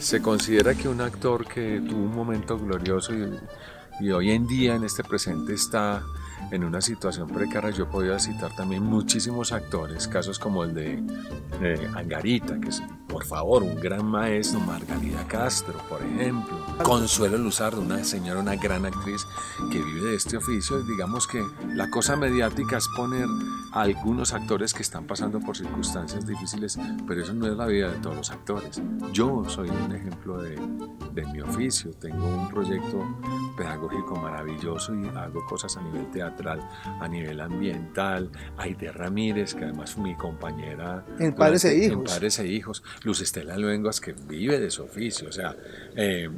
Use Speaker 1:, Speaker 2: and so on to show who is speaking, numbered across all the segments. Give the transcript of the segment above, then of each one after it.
Speaker 1: ¿Se considera que un actor que tuvo un momento glorioso y, hoy en día en este presente está en una situación precaria, yo podía citar también muchísimos actores, casos como el de eh, Angarita, que es, por favor, un gran maestro, Margarida Castro, por ejemplo, Consuelo Luzardo, una señora, una gran actriz que vive de este oficio, y digamos que la cosa mediática es poner a algunos actores que están pasando por circunstancias difíciles, pero eso no es la vida de todos los actores. Yo soy un ejemplo de, de mi oficio. Tengo un proyecto pedagógico maravilloso y hago cosas a nivel teatral, a nivel ambiental. Aide Ramírez, que además fue mi compañera. En Padres e Hijos. En Padres e Hijos. Luz Estela Luengas, que vive de su oficio. O sea, eh,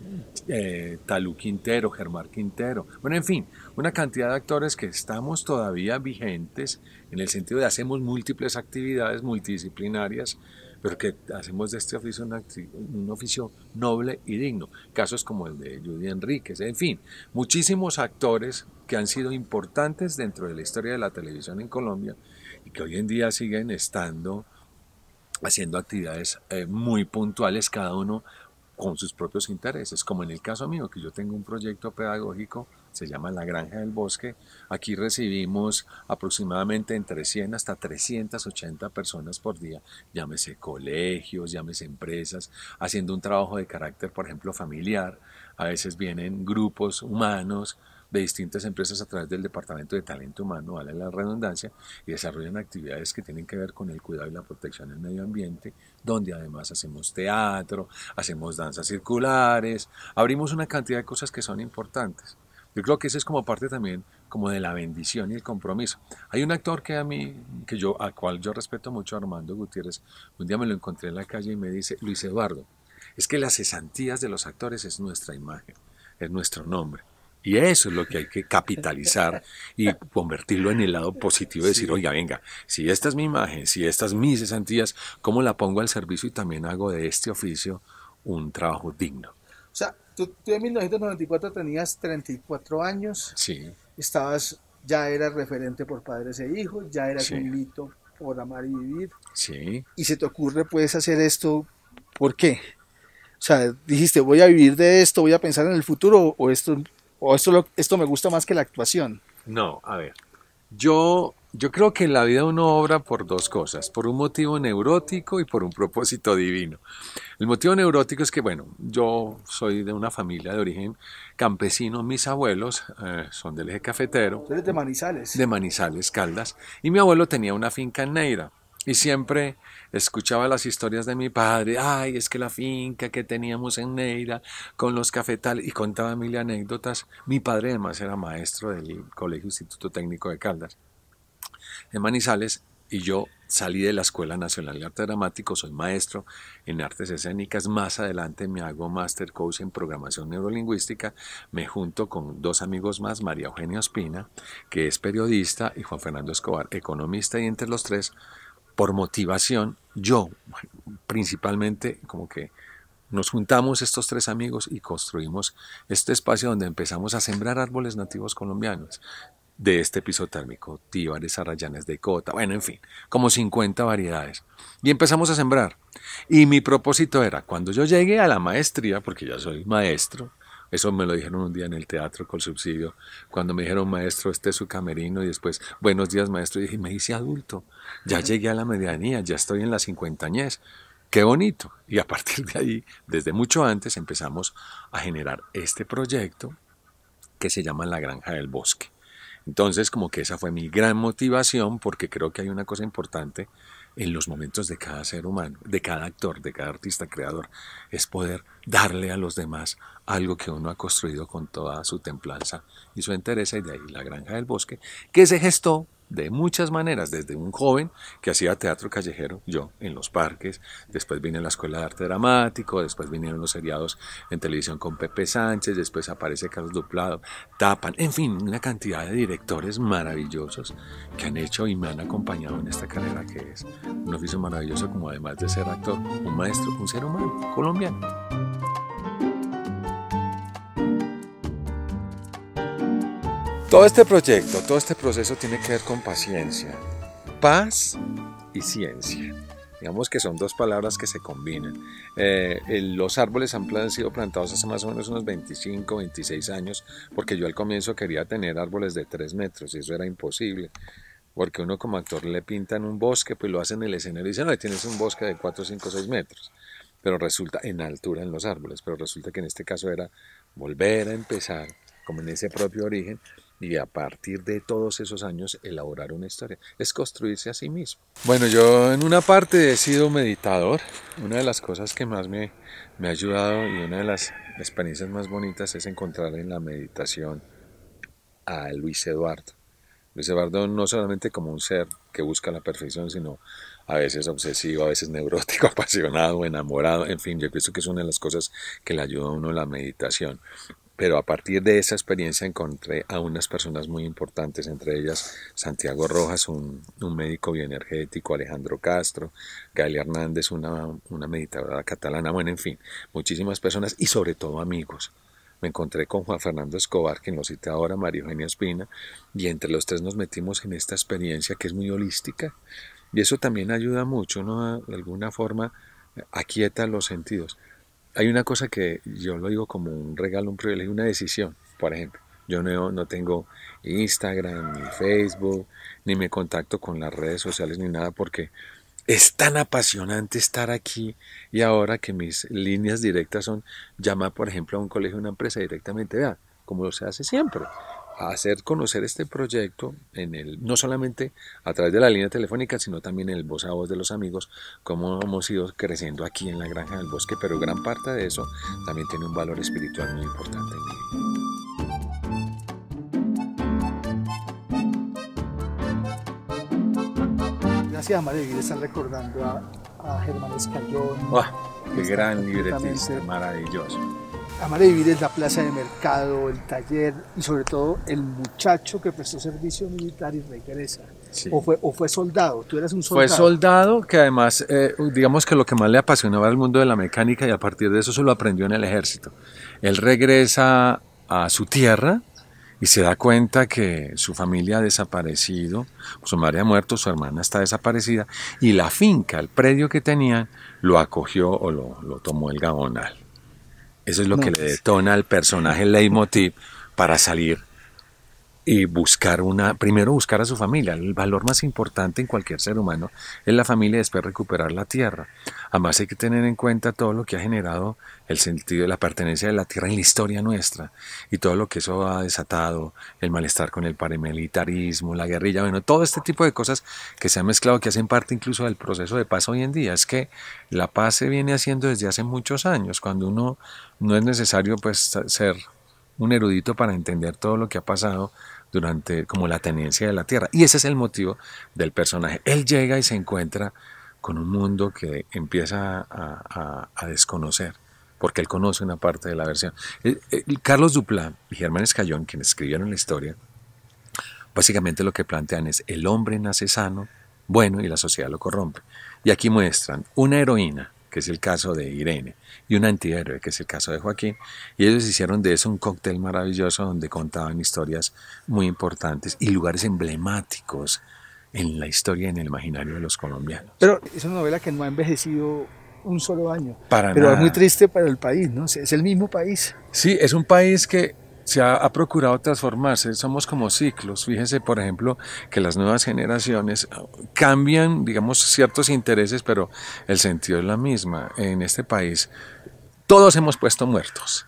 Speaker 1: eh, Talú Quintero, Germán Quintero. Bueno, en fin, una cantidad de actores que estamos todavía vigentes en el sentido de hacemos múltiples actividades multidisciplinarias pero que hacemos de este oficio un, oficio noble y digno. Casos como el de Judy Enríquez, en fin, muchísimos actores que han sido importantes dentro de la historia de la televisión en Colombia y que hoy en día siguen estando haciendo actividades eh, muy puntuales, cada uno con sus propios intereses, como en el caso mío, que yo tengo un proyecto pedagógico se llama La Granja del Bosque. Aquí recibimos aproximadamente entre 100 hasta 380 personas por día, llámese colegios, llámese empresas, haciendo un trabajo de carácter, por ejemplo, familiar. A veces vienen grupos humanos de distintas empresas a través del Departamento de Talento Humano, vale la redundancia, y desarrollan actividades que tienen que ver con el cuidado y la protección del medio ambiente, donde además hacemos teatro, hacemos danzas circulares, abrimos una cantidad de cosas que son importantes. Yo creo que eso es como parte también como de la bendición y el compromiso. Hay un actor que a mí, que yo, al cual yo respeto mucho, Armando Gutiérrez, un día me lo encontré en la calle y me dice, Luis Eduardo, es que las cesantías de los actores es nuestra imagen, es nuestro nombre. Y eso es lo que hay que capitalizar y convertirlo en el lado positivo, de decir, oiga, venga, si esta es mi imagen, si estas mis cesantías, ¿cómo la pongo al servicio y también hago de este oficio un trabajo digno? O
Speaker 2: sea, tú, en 1994 tenías 34 años. Sí. Estabas, ya eras referente por padres e hijos, ya eras un mito por amar y vivir. Sí. Y se te ocurre, puedes hacer esto, ¿por qué? O sea, dijiste, voy a vivir de esto, voy a pensar en el futuro, o esto, o esto, esto me gusta más que la actuación.
Speaker 1: No, a ver. Yo yo creo que en la vida uno obra por dos cosas, por un motivo neurótico y por un propósito divino. El motivo neurótico es que, bueno, yo soy de una familia de origen campesino, mis abuelos eh, son del eje cafetero. de Manizales. De Manizales, Caldas. Y mi abuelo tenía una finca en Neira. Y siempre escuchaba las historias de mi padre, ay, es que la finca que teníamos en Neira con los cafetales, y contaba mil anécdotas. Mi padre además era maestro del Colegio Instituto Técnico de Caldas en Manizales y yo salí de la Escuela Nacional de Arte Dramático, soy maestro en artes escénicas, más adelante me hago master coach en programación neurolingüística, me junto con dos amigos más, María Eugenia Ospina, que es periodista, y Juan Fernando Escobar, economista, y entre los tres, por motivación, yo principalmente como que nos juntamos estos tres amigos y construimos este espacio donde empezamos a sembrar árboles nativos colombianos de este piso térmico, tíbares, arrayanes de cota, bueno, en fin, como 50 variedades. Y empezamos a sembrar. Y mi propósito era, cuando yo llegué a la maestría, porque ya soy maestro, eso me lo dijeron un día en el teatro con subsidio, cuando me dijeron, maestro, este es su camerino, y después, buenos días, maestro, y dije, me hice adulto, ya llegué a la medianía, ya estoy en la cincuentañez, qué bonito. Y a partir de ahí, desde mucho antes, empezamos a generar este proyecto que se llama La Granja del Bosque entonces, como que esa fue mi gran motivación, porque creo que hay una cosa importante en los momentos de cada ser humano, de cada actor, de cada artista, creador, es poder darle a los demás algo que uno ha construido con toda su templanza y su entereza, y de ahí la granja del bosque, que se gestó de muchas maneras, desde un joven que hacía teatro callejero, yo, en los parques, después vine a la Escuela de Arte Dramático, después vinieron los seriados en televisión con Pepe Sánchez, después aparece Carlos Duplado, Tapan, en fin, una cantidad de directores maravillosos que han hecho y me han acompañado en esta carrera que es un oficio maravilloso como además de ser actor, un maestro, un ser humano colombiano. Todo este proyecto, todo este proceso tiene que ver con paciencia, paz y ciencia. Digamos que son dos palabras que se combinan. Eh, los árboles han, sido plantados hace más o menos unos 25, 26 años, porque yo al comienzo quería tener árboles de 3 metros y eso era imposible. Porque uno como actor le pintan un bosque, pues lo hacen en el escenario y dicen, no, tienes un bosque de 4, 5, 6 metros. Pero resulta en altura en los árboles, pero resulta que en este caso era volver a empezar, como en ese propio origen, y a partir de todos esos años elaborar una historia. Es construirse a sí mismo. Bueno, yo en una parte he sido meditador. Una de las cosas que más me, me ha ayudado y una de las experiencias más bonitas es encontrar en la meditación a Luis Eduardo. Luis Eduardo no solamente como un ser que busca la perfección, sino a veces obsesivo, a veces neurótico, apasionado, enamorado, en fin, yo pienso que es una de las cosas que le ayuda a uno la meditación pero a partir de esa experiencia encontré a unas personas muy importantes, entre ellas Santiago Rojas, un, un médico bioenergético, Alejandro Castro, Gael Hernández, una, una meditadora catalana, bueno, en fin, muchísimas personas y sobre todo amigos. Me encontré con Juan Fernando Escobar, quien lo cita ahora, María Eugenia Espina, y entre los tres nos metimos en esta experiencia que es muy holística. Y eso también ayuda mucho, ¿no? De alguna forma aquieta los sentidos hay una cosa que yo lo digo como un regalo, un privilegio, una decisión, por ejemplo. Yo no, tengo Instagram, ni Facebook, ni me contacto con las redes sociales, ni nada, porque es tan apasionante estar aquí y ahora que mis líneas directas son llamar, por ejemplo, a un colegio, a una empresa directamente, vea, como lo se hace siempre hacer conocer este proyecto en el, no solamente a través de la línea telefónica, sino también en el voz a voz de los amigos, como hemos ido creciendo aquí en la Granja del Bosque, pero gran parte de eso también tiene un valor espiritual muy importante en
Speaker 2: gracias María están recordando a, Germán Escayón.
Speaker 1: ¡Qué gran libretista, maravilloso!
Speaker 2: Amar de Vivir es la plaza de mercado, el taller y sobre todo el muchacho que prestó servicio militar y regresa. O, fue, o fue soldado, tú eras un soldado. Fue
Speaker 1: soldado que además, eh, digamos que lo que más le apasionaba era el mundo de la mecánica y a partir de eso se lo aprendió en el ejército. Él regresa a su tierra y se da cuenta que su familia ha desaparecido, su madre ha muerto, su hermana está desaparecida y la finca, el predio que tenía, lo acogió o lo, lo tomó el Gabonal. Eso es lo que le pues. detona al personaje leitmotiv para salir y buscar una, primero buscar a su familia. El valor más importante en cualquier ser humano es la familia y después recuperar la tierra. Además hay que tener en cuenta todo lo que ha generado el sentido de la pertenencia de la tierra en la historia nuestra y todo lo que eso ha desatado, el malestar con el paramilitarismo, la guerrilla, bueno, todo este tipo de cosas que se han mezclado, que hacen parte incluso del proceso de paz hoy en día. Es que la paz se viene haciendo desde hace muchos años, cuando uno no es necesario pues ser un erudito para entender todo lo que ha pasado durante como la tenencia de la tierra. Y ese es el motivo del personaje. Él llega y se encuentra con un mundo que empieza a, desconocer, porque él conoce una parte de la versión. Eh, eh, Carlos Duplan y Germán Escayón, quienes escribieron la historia, básicamente lo que plantean es el hombre nace sano, bueno, y la sociedad lo corrompe. Y aquí muestran una heroína que es el caso de Irene, y un antihéroe, que es el caso de Joaquín. Y ellos hicieron de eso un cóctel maravilloso donde contaban historias muy importantes y lugares emblemáticos en la historia, y en el imaginario de los colombianos.
Speaker 2: Pero es una novela que no ha envejecido un solo año. Para Pero es muy triste para el país, ¿no? Es el mismo país.
Speaker 1: Sí, es un país que se ha, procurado transformarse, somos como ciclos. Fíjense, por ejemplo, que las nuevas generaciones ah, cambian, digamos, ciertos intereses, pero el sentido es la misma. En este país todos hemos puesto muertos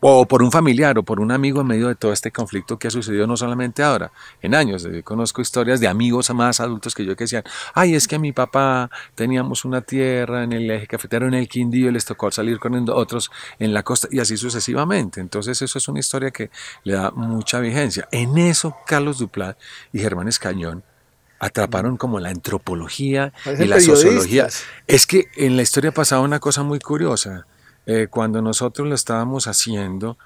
Speaker 1: o por un familiar o por un amigo en medio de todo este conflicto que ha sucedido no solamente ahora, en años. Yo eh, conozco historias de amigos más adultos que yo que decían, ay, es que a mi papá teníamos una tierra en el eje cafetero en el Quindío y les tocó salir con otros en la costa y así sucesivamente. Entonces eso es una historia que le da mucha vigencia. En eso Carlos Duplat y Germán Escañón atraparon como la antropología y la sociología. Es que en la historia pasaba una cosa muy curiosa eh, cuando nosotros lo estábamos haciendo,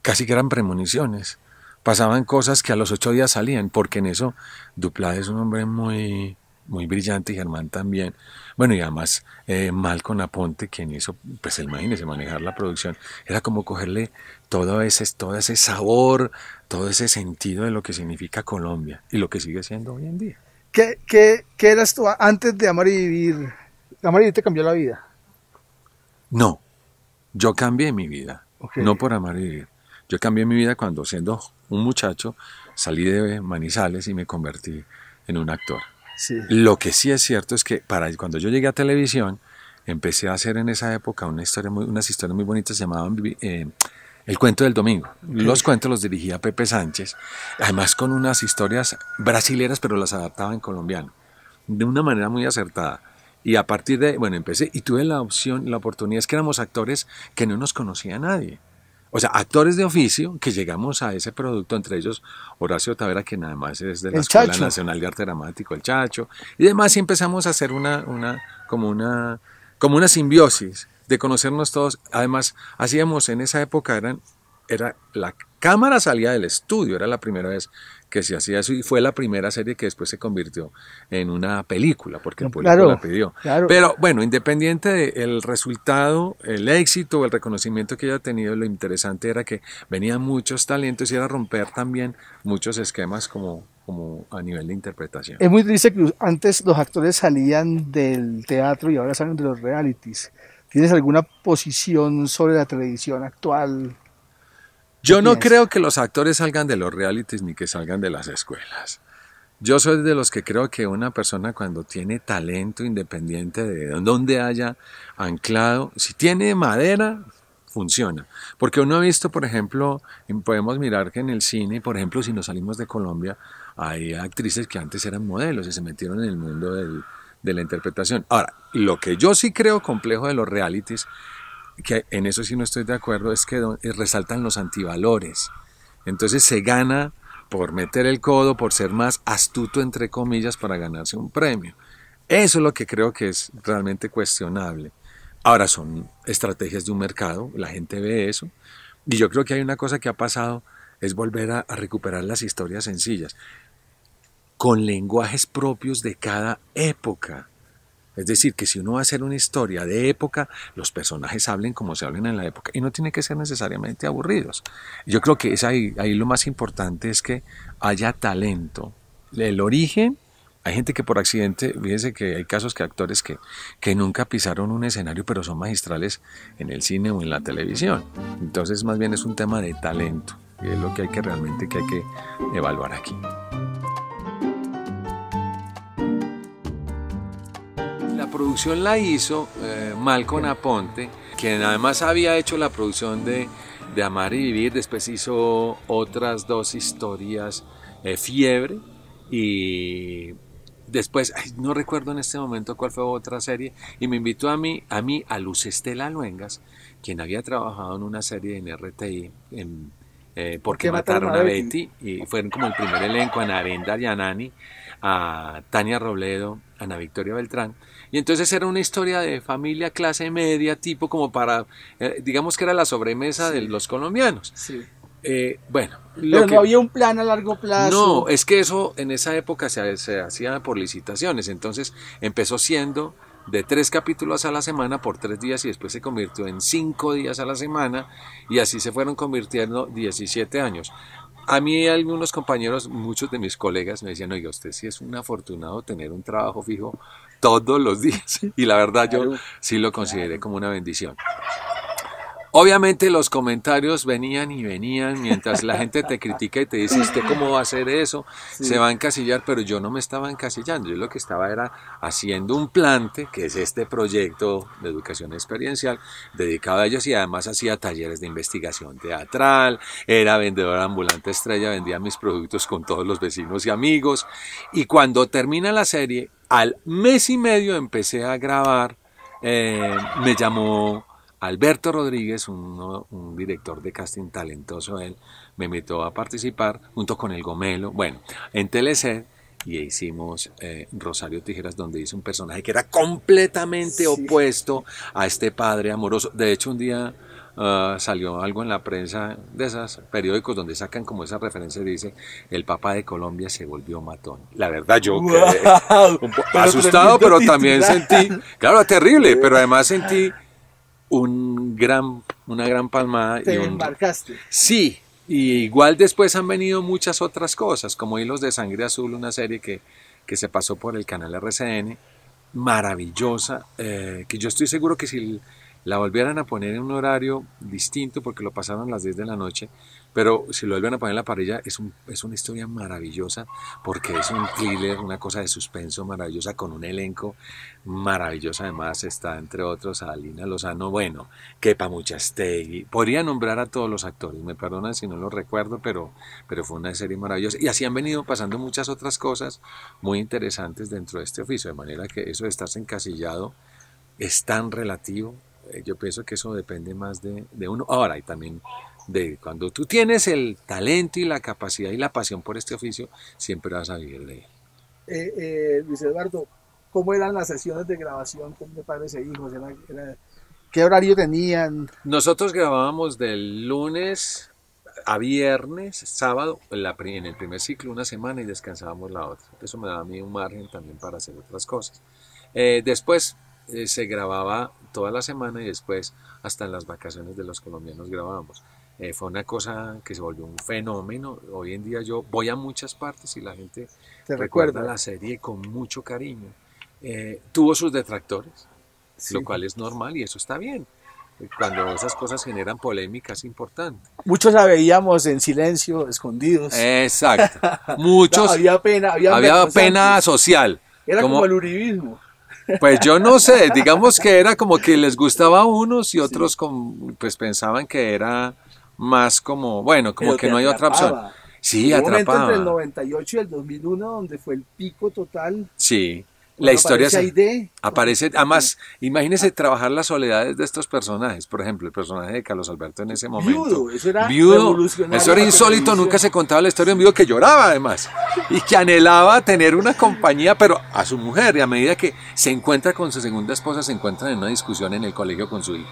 Speaker 1: casi que eran premoniciones. Pasaban cosas que a los ocho días salían, porque en eso Duplá es un hombre muy, muy brillante y Germán también. Bueno, y además eh, Malcolm Aponte, quien eso, pues imagínese, manejar la producción, era como cogerle todo ese, todo ese sabor, todo ese sentido de lo que significa Colombia y lo que sigue siendo hoy en día.
Speaker 2: ¿Qué, qué, qué eras tú antes de Amar y Vivir? ¿Amar y Vivir te cambió la vida?
Speaker 1: No, yo cambié mi vida, no por amar vivir. Yo cambié mi vida cuando siendo un muchacho salí de Manizales y me convertí en un actor. Lo que sí es cierto es que para cuando yo llegué a televisión, empecé a hacer en esa época muy, unas historias muy bonitas llamaban eh, El cuento del domingo. Los cuentos los dirigía Pepe Sánchez, además con unas historias brasileras, pero las adaptaba en colombiano, de una manera muy acertada. Y a partir de, bueno, empecé y tuve la opción, la oportunidad es que éramos actores que no nos conocía nadie. O sea, actores de oficio que llegamos a ese producto, entre ellos Horacio Tavera, que nada más es de la Escuela Nacional de Arte Dramático, el Chacho, y demás, y empezamos a hacer una, una, como una, como una simbiosis de conocernos todos. Además, hacíamos en esa época, eran era la cámara salía del estudio, era la primera vez que se hacía eso y fue la primera serie que después se convirtió en una película,
Speaker 2: porque el público la pidió.
Speaker 1: Pero bueno, independiente del resultado, el éxito, o el reconocimiento que haya tenido, lo interesante era que venían muchos talentos y era romper también muchos esquemas como, como a nivel de interpretación. Es muy
Speaker 2: triste que antes los actores salían del teatro y ahora salen de los realities. ¿Tienes alguna posición sobre la tradición actual
Speaker 1: yo no creo que los actores salgan de los realities ni que salgan de las escuelas. Yo soy de los que creo que una persona cuando tiene talento independiente de donde haya anclado, si tiene madera, funciona. Porque uno ha visto, por ejemplo, podemos mirar que en el cine, por ejemplo, si nos salimos de Colombia, hay actrices que antes eran modelos y se metieron en el mundo de la interpretación. Ahora, lo que yo sí creo complejo de los realities que en eso sí no estoy de acuerdo, es que eh, resaltan los antivalores. Entonces se gana por meter el codo, por ser más astuto, entre comillas, para ganarse un premio. Eso es lo que creo que es realmente cuestionable. Ahora son estrategias de un mercado, la gente ve eso, y yo creo que hay una cosa que ha pasado, es volver a recuperar las historias sencillas, con lenguajes propios de cada época. Es decir, que si uno va a hacer una historia de época, los personajes hablen como se hablan en la época y no tiene que ser necesariamente aburridos. Yo creo que es ahí, lo más importante es que haya talento. El origen, hay gente que por accidente, fíjense que hay casos que actores que, que nunca pisaron un escenario, pero son magistrales en el cine o en la televisión. Entonces, más bien es un tema de talento, es lo que hay que realmente que hay que evaluar aquí. producción la hizo eh, malcon Aponte, quien además había hecho la producción de, Amar y Vivir, después hizo otras dos historias, eh, Fiebre y después, no recuerdo en este momento cuál fue otra serie, y me invitó a mí, a mí, a Luz Estela Luengas, quien había trabajado en una serie en RTI, eh, porque mataron, a, Betty? Betty, y fueron como el primer elenco, a Narendra Yanani, a Tania Robledo, Ana Victoria Beltrán. Y entonces era una historia de familia clase media, tipo como para, eh, digamos que era la sobremesa de los colombianos. Sí. Eh, bueno. no
Speaker 2: había un plan a largo plazo. No,
Speaker 1: es que eso en esa época se, se hacía por licitaciones. Entonces empezó siendo de tres capítulos a la semana por tres días y después se convirtió en cinco días a la semana y así se fueron convirtiendo 17 años. A mí algunos compañeros, muchos de mis colegas me decían, oye, usted sí es un afortunado tener un trabajo fijo todos los días. Y la verdad yo sí lo consideré como una bendición. Obviamente los comentarios venían y venían mientras la gente te critica y te dice, ¿usted cómo va a hacer eso? Se va a encasillar, pero yo no me estaba encasillando, yo lo que estaba era haciendo un plante, que es este proyecto de educación experiencial, dedicado a ellos y además hacía talleres de investigación teatral, era vendedora ambulante estrella, vendía mis productos con todos los vecinos y amigos. Y cuando termina la serie, al mes y medio empecé a grabar, eh, me llamó Alberto Rodríguez, un, director de casting talentoso, él me invitó a participar junto con el Gomelo, bueno, en Teleced y hicimos eh, Rosario Tijeras, donde hice un personaje que era completamente opuesto a este padre amoroso. De hecho, un día ah, salió algo en la prensa de esos periódicos donde sacan como esa referencia dice, el papá de Colombia se volvió matón. La verdad, yo quedé asustado, pero también sentí, claro, terrible, pero además sentí un gran, una gran palmada. Te y un...
Speaker 2: embarcaste.
Speaker 1: Sí, y igual después han venido muchas otras cosas, como Hilos de Sangre Azul, una serie que, que se pasó por el canal RCN, maravillosa, eh, que yo estoy seguro que si la volvieran a poner en un horario distinto porque lo pasaron a las 10 de la noche, pero si lo vuelven a poner en la parrilla es, un, es una historia maravillosa porque es un thriller, una cosa de suspenso maravillosa con un elenco maravilloso. Además está entre otros a Alina Lozano, bueno, Kepa Muchastegui. Podría nombrar a todos los actores, me perdonan si no lo recuerdo, pero, pero fue una serie maravillosa. Y así han venido pasando muchas otras cosas muy interesantes dentro de este oficio, de manera que eso de estarse encasillado es tan relativo eh, yo pienso que eso depende más de, uno. Ahora, y también de cuando tú tienes el talento y la capacidad y la pasión por este oficio, siempre vas a vivir de él.
Speaker 2: Eh, eh, Luis Eduardo, ¿cómo eran las sesiones de grabación con padres e hijos? qué horario tenían?
Speaker 1: Nosotros grabábamos del lunes a viernes, sábado, en el primer ciclo una semana y descansábamos la otra. Eso me daba a mí un margen también para hacer otras cosas. después se grababa toda la semana y después hasta en las vacaciones de los colombianos grabábamos. Eh, fue una cosa que se volvió un fenómeno. Hoy en día yo voy a muchas partes y la gente ¿Te recuerda? la serie con mucho cariño. Eh, tuvo sus detractores, lo cual es normal y eso está bien. Cuando esas cosas generan polémicas, es importante.
Speaker 2: Muchos la veíamos en silencio, escondidos.
Speaker 1: Exacto.
Speaker 2: Muchos. había pena, había, pena
Speaker 1: social. Era como, como el
Speaker 2: uribismo.
Speaker 1: Pues yo no sé, digamos que era como que les gustaba a unos y otros pues pensaban que era más como, bueno, como que no hay otra opción.
Speaker 2: Sí, atrapado. atrapaba. entre el 98 y el 2001 donde fue el pico total.
Speaker 1: Sí la historia aparece, además imagínese trabajar las soledades de estos personajes por ejemplo el personaje de Carlos Alberto en ese momento
Speaker 2: eso era viudo eso era insólito
Speaker 1: nunca se contaba la historia de un viudo que lloraba además y que anhelaba tener una compañía pero a su mujer y a medida que se encuentra con su segunda esposa se encuentran en una discusión en el colegio con su hijo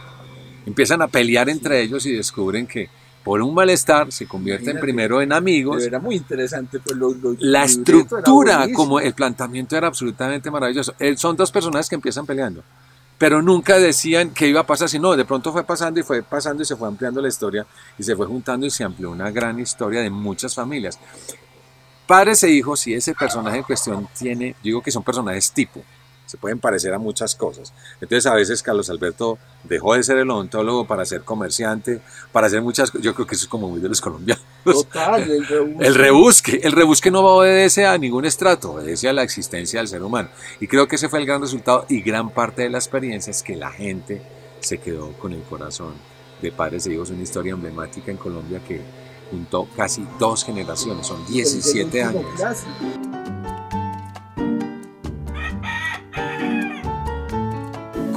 Speaker 1: empiezan a pelear entre ellos y descubren que por un malestar, se convierten primero en amigos. Era muy
Speaker 2: interesante. Pues, la estructura, como
Speaker 1: el planteamiento era absolutamente maravilloso. Eh, son dos personajes que empiezan peleando, pero nunca decían qué iba a pasar, sino de pronto fue pasando y fue pasando y se fue ampliando la historia y se fue juntando y se amplió una gran historia de muchas familias. Padres e hijos, si ese personaje en cuestión tiene, digo que son personajes tipo, se pueden parecer a muchas cosas. Entonces a veces Carlos Alberto dejó de ser el ontólogo para ser comerciante, para hacer muchas cosas. Yo creo que eso es como muy de los colombianos.
Speaker 2: el rebusque. El
Speaker 1: rebusque, no va no obedece a ningún estrato, obedece a la existencia del ser humano. Y creo que ese fue el gran resultado y gran parte de la experiencia es que la gente se quedó con el corazón de padres e hijos, una historia emblemática en Colombia que juntó casi dos generaciones, son 17 años.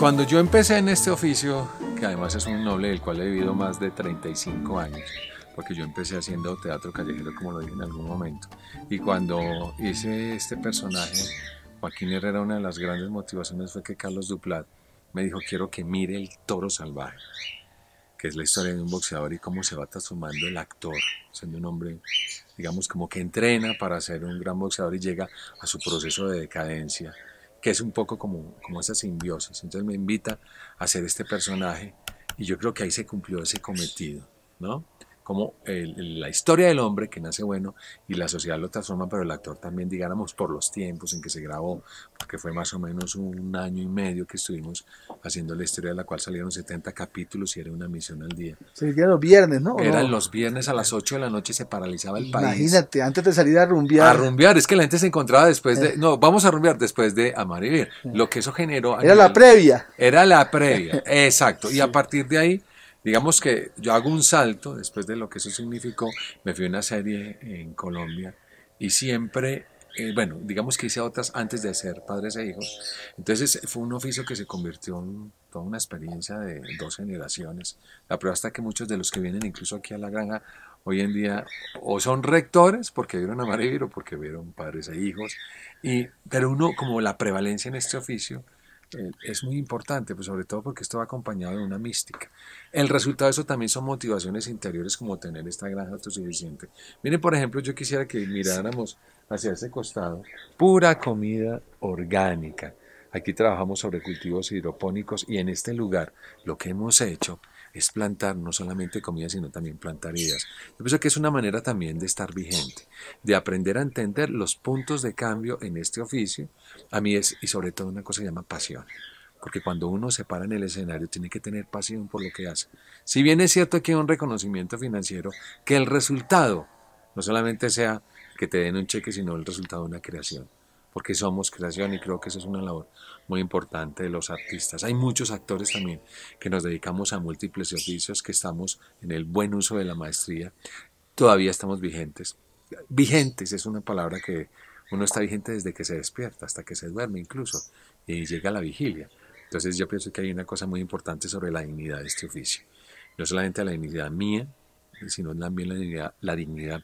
Speaker 1: Cuando yo empecé en este oficio, que además es un noble del cual he vivido más de 35 años, porque yo empecé haciendo teatro callejero, como lo dije en algún momento, y cuando hice este personaje, Joaquín Herrera, una de las grandes motivaciones fue que Carlos Duplat me dijo, quiero que mire el toro salvaje, que es la historia de un boxeador y cómo se va transformando el actor, siendo un hombre, digamos, como que entrena para ser un gran boxeador y llega a su proceso de decadencia que es un poco como, como esa simbiosis. Entonces me invita a ser este personaje y yo creo que ahí se cumplió ese cometido, ¿no? como el, la historia del hombre que nace bueno y la sociedad lo transforma, pero el actor también, digáramos, por los tiempos en que se grabó, porque fue más o menos un año y medio que estuvimos haciendo la historia de la cual salieron 70 capítulos y era una misión
Speaker 2: al día. Se los viernes, ¿no? Eran
Speaker 1: los viernes a las 8 de la noche se paralizaba el país. Imagínate,
Speaker 2: antes de salir a rumbear. A rumbear,
Speaker 1: es que la gente se encontraba después de, eh. no, vamos a rumbear después de Amar y Vivir. Lo que eso generó... Era la previa. Era la previa, exacto. Y a partir de ahí Digamos que yo hago un salto después de lo que eso significó, me fui a una serie en Colombia y siempre, eh, bueno, digamos que hice otras antes de ser padres e hijos. Entonces fue un oficio que se convirtió en toda una experiencia de dos generaciones. La prueba está que muchos de los que vienen incluso aquí a la granja hoy en día o son rectores porque vieron a o porque vieron padres e hijos. Y, pero uno, como la prevalencia en este oficio, eh, es muy importante, pues sobre todo porque esto va acompañado de una mística. El resultado de eso también son motivaciones interiores como tener esta granja autosuficiente. Miren, por ejemplo, yo quisiera que miráramos hacia ese costado pura comida orgánica. Aquí trabajamos sobre cultivos hidropónicos y en este lugar lo que hemos hecho es plantar no solamente comida, sino también plantar ideas. Yo pienso que es una manera también de estar vigente, de aprender a entender los puntos de cambio en este oficio. A mí es, y sobre todo, una cosa que se llama pasión. Porque cuando uno se para en el escenario tiene que tener pasión por lo que hace. Si bien es cierto que hay un reconocimiento financiero, que el resultado no solamente sea que te den un cheque, sino el resultado de una creación porque somos creación y creo que eso es una labor muy importante de los artistas. Hay muchos actores también que nos dedicamos a múltiples oficios, que estamos en el buen uso de la maestría, todavía estamos vigentes. Vigentes es una palabra que uno está vigente desde que se despierta hasta que se duerme incluso y llega la vigilia. Entonces yo pienso que hay una cosa muy importante sobre la dignidad de este oficio. No solamente la dignidad mía, sino también la dignidad, la dignidad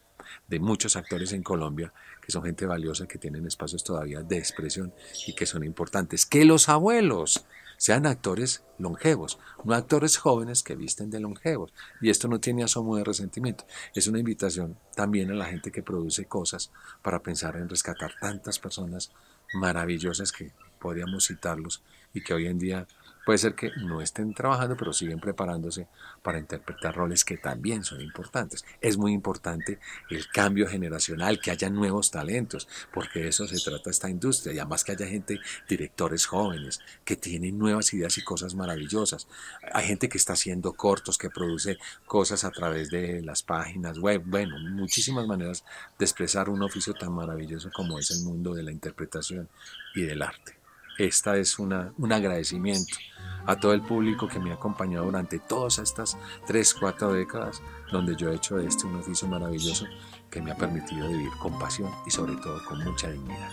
Speaker 1: de muchos actores en Colombia que son gente valiosa, que tienen espacios todavía de expresión y que son importantes. Que los abuelos sean actores longevos, no actores jóvenes que visten de longevos. Y esto no tiene asomo de resentimiento. Es una invitación también a la gente que produce cosas para pensar en rescatar tantas personas maravillosas que podríamos citarlos y que hoy en día Puede ser que no estén trabajando, pero siguen preparándose para interpretar roles que también son importantes. Es muy importante el cambio generacional, que haya nuevos talentos, porque de eso se trata esta industria. Y además que haya gente, directores jóvenes, que tienen nuevas ideas y cosas maravillosas. Hay gente que está haciendo cortos, que produce cosas a través de las páginas web. Bueno, muchísimas maneras de expresar un oficio tan maravilloso como es el mundo de la interpretación y del arte esta es un agradecimiento a todo el público que me ha acompañado durante todas estas tres cuatro décadas, donde yo he hecho este un oficio maravilloso que me ha permitido vivir
Speaker 2: con pasión y sobre todo con mucha dignidad.